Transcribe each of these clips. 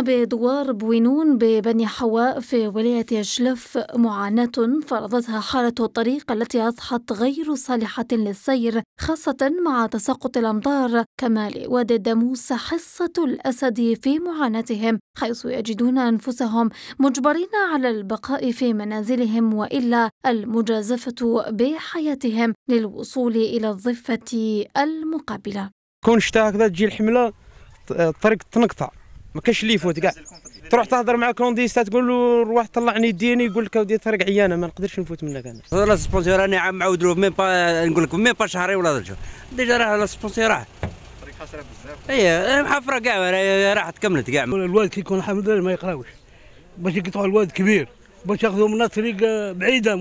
بدوار بوينون ببني حواء في ولاية شلف معاناة فرضتها حالة الطريق التي أصبحت غير صالحة للسير خاصة مع تساقط الأمطار كما لوادي الداموس حصة الأسد في معاناتهم حيث يجدون أنفسهم مجبرين على البقاء في منازلهم وإلا المجازفة بحياتهم للوصول إلى الضفة المقابلة كون شتاء هكذا تجي الحملة الطريق تنقطع ما كاينش اللي يفوت كاع تروح تهضر مع كونديستا تقول له روح طلعني يديني يقول لك اودي طريق عيانه ما نقدرش نفوت منك انا لا سبونسور راني عام معاود له ميم با نقول لك ميم با شهري ولا ثلاث شهور ديجا راه لا سبونسور راه حسره بزاف اي محفره كاع راه كملت كاع الوالد كيكون الحمد لله ما يقراوش باش يقطعوا الوالد كبير باش ياخذوا من طريق آه، بعيده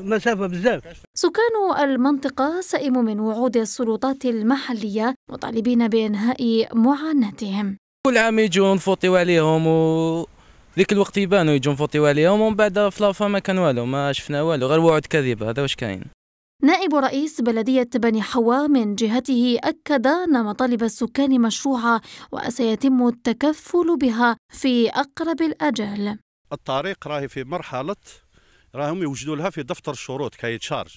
مسافه بزاف سكان المنطقه سئموا من وعود السلطات المحليه مطالبين بانهاء معاناتهم كل عام يجون فوطيو عليهم و ذيك الوقت يبانوا يجون فوطيو عليهم ومن بعد في لافا ما كان والو ما شفنا والو غير وعود كذبه هذا واش كاين نائب رئيس بلدية بني حوا من جهته أكد أن مطالب السكان مشروعة وسيتم التكفل بها في أقرب الأجال الطريق راهي في مرحلة راهم يوجدوا لها في دفتر الشروط كي تشارج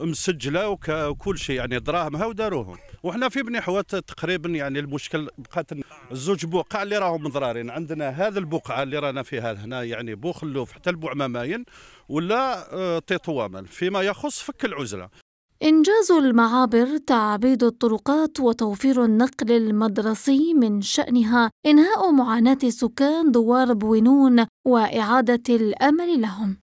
مسجله وكل شيء يعني دراهمها وداروهم وحنا في بني حواء تقريبا يعني المشكل بقات الزوج بقع اللي راهم مضرارين عندنا هذا البقعه اللي رانا فيها هنا يعني بو خلوف حتى البوعماماين ولا تيطوامل آه، فيما يخص فك العزله إنجاز المعابر تعبيد الطرقات وتوفير النقل المدرسي من شأنها إنهاء معاناة سكان دوار بوينون وإعادة الأمل لهم